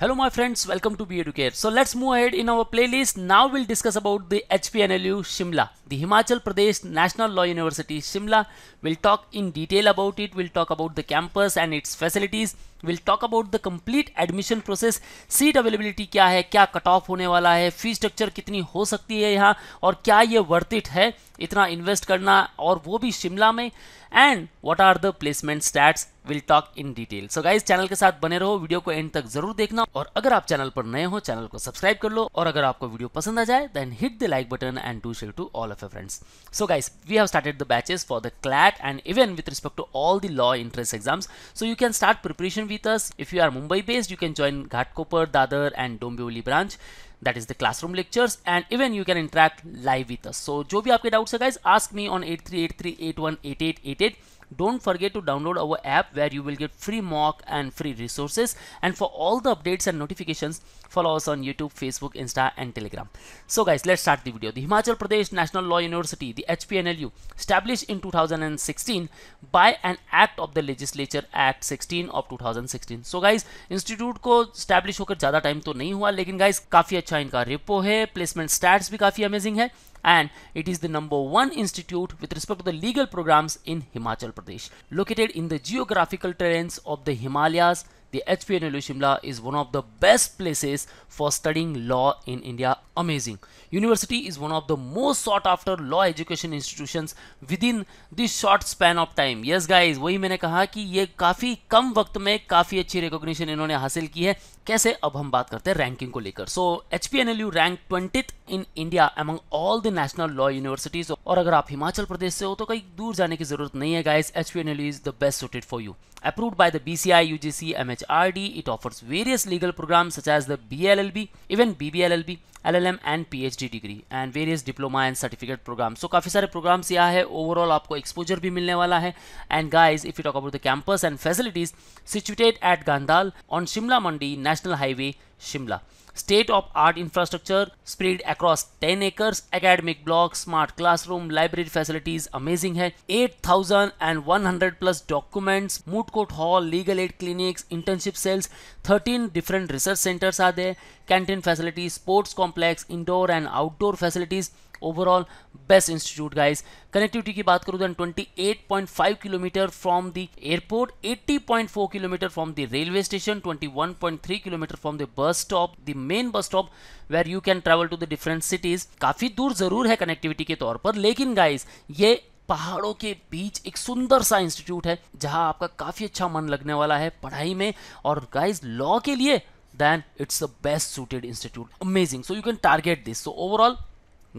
Hello my friends, welcome to Be Educare. So let's move ahead in our playlist. Now we'll discuss about the HPNLU Shimla, the Himachal Pradesh National Law University Shimla. We'll talk in detail about it. We'll talk about the campus and its facilities. We'll talk about the complete admission process. Seat availability क्या है क्या cut off होने वाला है fee structure कितनी हो सकती है यहाँ और क्या ये वर्थ इट है इतना इन्वेस्ट करना और वो भी शिमला में and what are the placement stats will talk in detail so guys channel के साथ बने रहो वीडियो को एंड तक जरूर देखना और अगर आप चैनल पर नए हो चैनल को सब्सक्राइब कर लो और अगर आपको वीडियो पसंद आ जाए then hit the like button and do share to all of your friends so guys we have started the batches for the CLAT and even with respect to all the law entrance exams so you can start preparation with us if you are Mumbai based you can join Ghatkopar, Dadar and Dombivli branch that is the classroom lectures and even you can interact live with us so jo bhi aapke doubts hai guys ask me on 8383818888 Don't forget to download our app where you will get free mock and free resources. And for all the updates and notifications, follow us on YouTube, Facebook, Insta, and Telegram. So, guys, let's start the video. The Himachal Pradesh National Law University, the HPNLU, established in 2016 by an act of the legislature act 16 of 2016. So, guys, institute ko establish hokar ज़्यादा time to nahi hua lekin guys kafi acha inka repo hai placement stats bhi kafi amazing hai and it is the number one institute with respect to the legal programs in Himachal Pradesh. Located in the geographical terrains of the Himalayas, The HPN HPNLU Shimla is one of the best places for studying law in India. Amazing. University is one of the most sought after law education institutions within this short span of time. Yes guys, वही मैंने कहा कि ये काफ़ी कम वक्त में काफ़ी अच्छी recognition इन्होंने हासिल की है कैसे अब हम बात करते हैं ranking को लेकर So H P N L U rank twentieth in India among all the और अगर आप हिमाचल प्रदेश से हो तो कहीं दूर जाने की जरूरत नहीं है guys H P N is the best suited for you approved by the B C I U G C M H R D it offers various legal program such as the B L L B even B B L L B LLM and PhD degree and various diploma and certificate program so काफी सारे programmes यहाँ है overall आपको exposure भी मिलने वाला है and guys if you talk about the campus and facilities situated at Gandhal on Shimla Mandi national highway Shimla state of art infrastructure spread across ten acres academic block smart classroom library facilities amazing है eight thousand and one hundred plus documents moot court hall legal aid clinics internship cells thirteen different research centres आदि the canteen facilities sports complex complex indoor and outdoor facilities overall best institute guys connectivity की बात करूं तो 28.5 kilometre from the airport 80.4 kilometre from the railway station 21.3 kilometre from the bus stop the main bus stop where you can travel to the different cities काफ़ी दूर ज़रूर है connectivity के तौर पर लेकिन गाइज ये पहाड़ों के बीच एक सुंदर सा इंस्टीट्यूट है जहां आपका काफ़ी अच्छा मन लगने वाला है पढ़ाई में और गाइज लॉ के लिए then it's the best suited institute amazing so you can target this so overall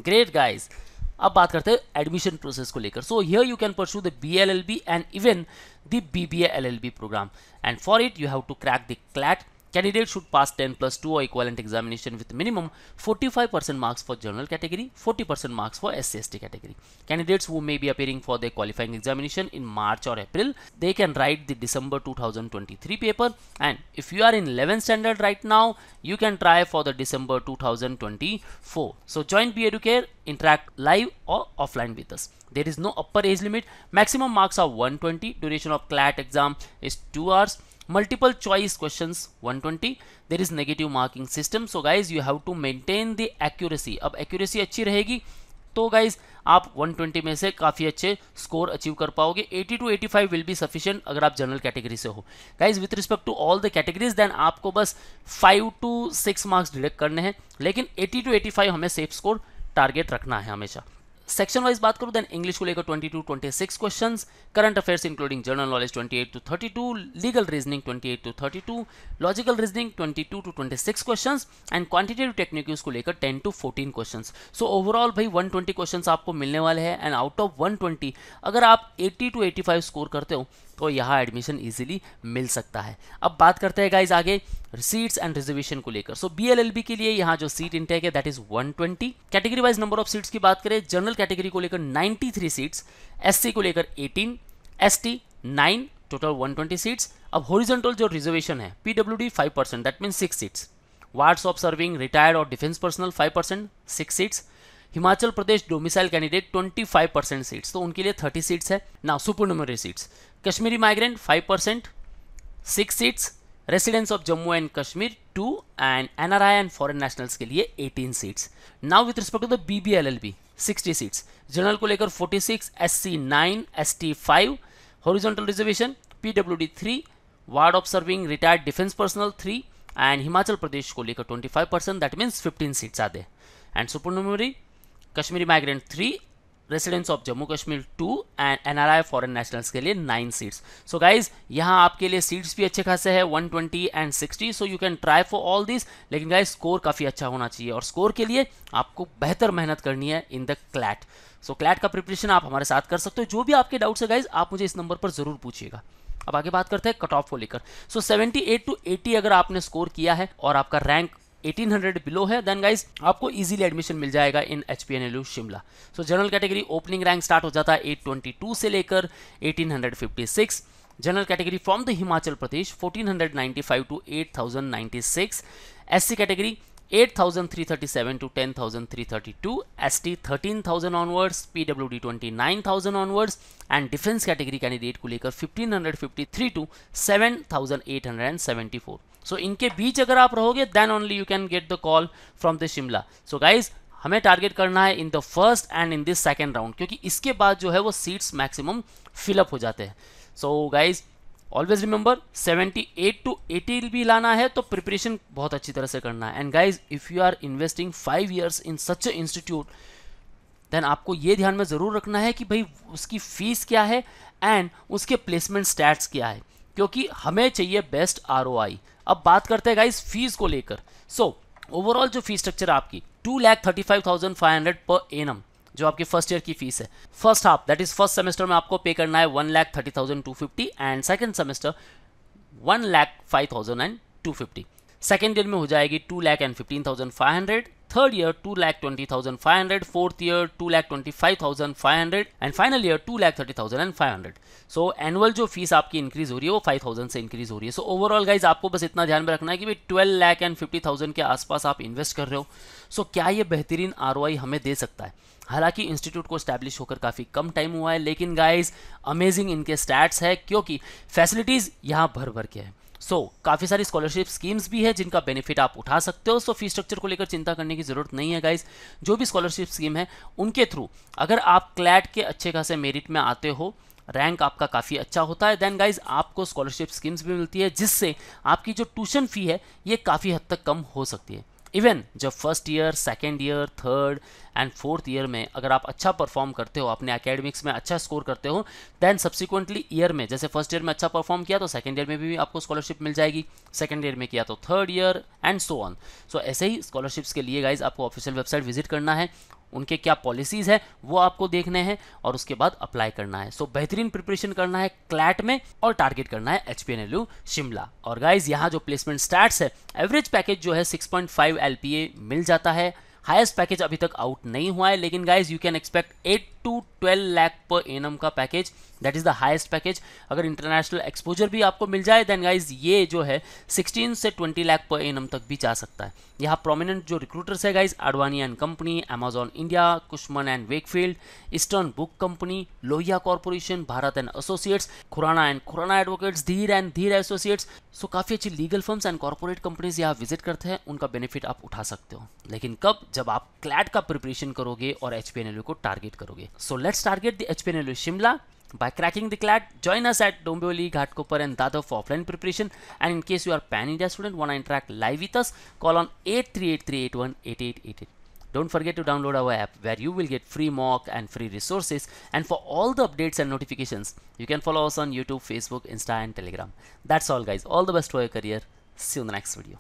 great guys अब बात करते हैं एडमिशन प्रोसेस को लेकर so here you can pursue the B L L B and even the B B L L B program and for it you have to crack the CLAT Candidate should pass 10 plus 2 or equivalent examination with minimum 45% marks for general category, 40% marks for SCST category. Candidates who may be appearing for their qualifying examination in March or April, they can write the December 2023 paper and if you are in 11th standard right now, you can try for the December 2024. So join Be Educare, interact live or offline with us. There is no upper age limit. Maximum marks are 120. Duration of CLAT exam is 2 hours multiple choice questions 120 there is negative marking system so guys you have to maintain the accuracy अब accuracy अच्छी रहेगी तो guys आप 120 में से काफ़ी अच्छे score achieve कर पाओगे 80 टू 85 विल बी सफिशिएंट अगर आप जनरल कैटेगरी से हो guys with respect to all the categories then आपको बस 5 टू 6 मार्क्स डिडक्ट करने हैं लेकिन 80 टू 85 हमें सेफ स्कोर टारगेट रखना है हमेशा सेक्शन वाइज बात करूं देन इंग्लिश को लेकर 22 26 questions current affairs including general knowledge 28 to 32 legal reasoning 28 to 32 logical reasoning 22 to 26 questions and quantitative technique को लेकर 10 टू 14 क्वेश्चंस सो ओवरऑल भाई 120 ट्वेंटी आपको मिलने वाले हैं एंड आउट ऑफ 120 अगर आप 80 टू 85 स्कोर करते हो तो यहाँ एडमिशन इजीली मिल सकता है अब बात करते हैं गाइज आगे सीट्स एंड रिजर्वेशन को लेकर सो बी के लिए यहाँ जो सीट इंटेक है that is 120 category wise number of seats की बात करें जनरल कैटेगरी को लेकर 93 सीट्स एससी को लेकर 18 एसटी 9 टोटल 120 सीट्स अब होरिजेंटल जो रिजर्वेशन है PWD 5 percent that mean six seats wards of serving retired और defence personnel five percent six seats Himachal Pradesh domicile candidate 25 percent seats तो उनके लिए 30 सीट्स है ना super seats Kashmiri migrant 5 percent six seats residents of Jammu and Kashmir two and N R I and foreign nationals के लिए 18 seats now with respect to the B B L L B sixty seats general को लेकर 46 six S C nine S T five horizontal reservation P W D three ward of serving retired defence personnel three and Himachal Pradesh को लेकर twenty five percent that means fifteen seats आते हैं and supernumerary Kashmiri migrant three residents of Jammu Kashmir two and NRI foreign nationals के लिए nine seats so guys यहाँ आपके लिए seats भी अच्छे खासे हैं 120 and 60 so you can try for all this लेकिन गाइज स्कोर काफ़ी अच्छा होना चाहिए और स्कोर के लिए आपको बेहतर मेहनत करनी है in the CLAT so CLAT का प्रिपरेशन आप हमारे साथ कर सकते हो जो भी आपके डाउट्स है गाइज आप मुझे इस नंबर पर जरूर पूछिएगा अब आगे बात करते हैं कट ऑफ को लेकर सो 78 टू 80 अगर आपने स्कोर किया है और आपका रैंक 1800 बिलो है देन गाइज आपको इजीली एडमिशन मिल जाएगा in H P Shimla so general category opening rank start हो जाता है 822 से लेकर 1856 general category from the Himachal Pradesh 1495 to 8096 SC category 8,337 to 10,332, ST 13,000 onwards, PWD 29,000 onwards and defense category candidate को लेकर 1,553 to 7,874. so, इनके बीच अगर आप रहोगे then only you can get the call from the Shimla. So guys, हमें टारगेट करना है in the first and in this second round क्योंकि इसके बाद जो है वो सीट्स मैक्सिमम फिलअप हो जाते हैं so so, guys always remember 78 to 80 भी लाना है तो प्रिपरेशन बहुत अच्छी तरह से करना है and guys if you are investing five years in such a institute then आपको ये ध्यान में ज़रूर रखना है कि भाई उसकी फ़ीस क्या है एंड उसके प्लेसमेंट स्टैट्स क्या है क्योंकि हमें चाहिए बेस्ट आर अब बात करते हैं गाइज फीस को लेकर सो so, ओवरऑल जो फीस स्ट्रक्चर आपकी two lakh thirty five thousand five hundred per annum जो आपकी फर्स्ट ईयर की फीस है first half that is first semester में आपको पे करना है one lakh thirty thousand two fifty and second semester one lakh five thousand and two fifty second year में हो जाएगी two lakh and fifteen thousand five hundred third year two lakh twenty thousand five hundred fourth year two lakh twenty five thousand five hundred and final year two lakh thirty thousand and five hundred so annual जो fees आपकी increase हो रही है वो five thousand से increase हो रही है सो ओवरऑल गाइज आपको बस इतना ध्यान में रखना है कि भाई twelve lakh and fifty thousand के आसपास आप इन्वेस्ट कर रहे हो सो so, क्या ये बेहतरीन आर हमें दे सकता है हालांकि इंस्टीट्यूट को स्टैब्लिश होकर काफ़ी कम टाइम हुआ है लेकिन गाइस अमेजिंग इनके स्टैट्स है क्योंकि फैसिलिटीज़ यहाँ भर भर के हैं सो so, काफ़ी सारी स्कॉलरशिप स्कीम्स भी है जिनका बेनिफिट आप उठा सकते हो सो फी स्ट्रक्चर को लेकर चिंता करने की ज़रूरत नहीं है गाइज जो भी स्कॉलरशिप स्कीम है उनके थ्रू अगर आप क्लैट के अच्छे खासे मेरिट में आते हो रैंक आपका काफ़ी अच्छा होता है देन गाइज आपको स्कॉलरशिप स्कीम्स भी मिलती है जिससे आपकी जो ट्यूशन फ़ी है ये काफ़ी हद तक कम हो सकती है इवन जब first year second year third and fourth year में अगर आप अच्छा परफॉर्म करते हो अपने अकेडमिक्स में अच्छा स्कोर करते हो देन सब्सिक्वेंटली ईयर में जैसे फर्स्ट ईयर में अच्छा परफॉर्म किया तो सेकेंड ईयर में भी आपको स्कॉलरशिप मिल जाएगी सेकेंड ईयर में किया तो third year and so on so ऐसे ही स्कॉलरशिप्स के लिए गाइज आपको ऑफिशियल वेबसाइट विजिट करना है उनके क्या पॉलिसीज़ है वो आपको देखने हैं और उसके बाद अप्लाई करना है सो so, बेहतरीन प्रिपरेशन करना है क्लैट में और टारगेट करना है एच शिमला और गाइज यहाँ जो प्लेसमेंट स्टार्ट्स है एवरेज पैकेज जो है सिक्स पॉइंट फाइव मिल जाता है हाईएस्ट पैकेज अभी तक आउट नहीं हुआ है लेकिन guys you can expect eight to 12 lakh per annum का package that is the highest package अगर इंटरनेशनल एक्सपोजर भी आपको मिल जाए देन गाइज ये जो है 16 से 20 लाख पर एनम तक भी जा सकता है यहाँ प्रोमिनेंट जो रिक्रूटर्स है guys Advani and company Amazon India Cushman and Wakefield Eastern Book Company Lohia corporation Bharat and associates Khurana and Khurana advocates Dhir and Dhir associates so काफ़ी अच्छी legal firms and corporate companies यहाँ विजिट करते हैं उनका बेनिफिट आप उठा सकते हो लेकिन कब जब आप क्लैट का प्रिपरेशन करोगे और एच को टारगेट करोगे सो so, Let's target the HP Shimla by cracking the CLAT, join us at Dombivli, Ghatkopar and Dadav for offline preparation. And in case you are pan-India student, want to interact live with us, call on 8383818888. Don't forget to download our app where you will get free mock and free resources. And for all the updates and notifications, you can follow us on YouTube, Facebook, Insta and Telegram. That's all guys. All the best for your career. See you in the next video.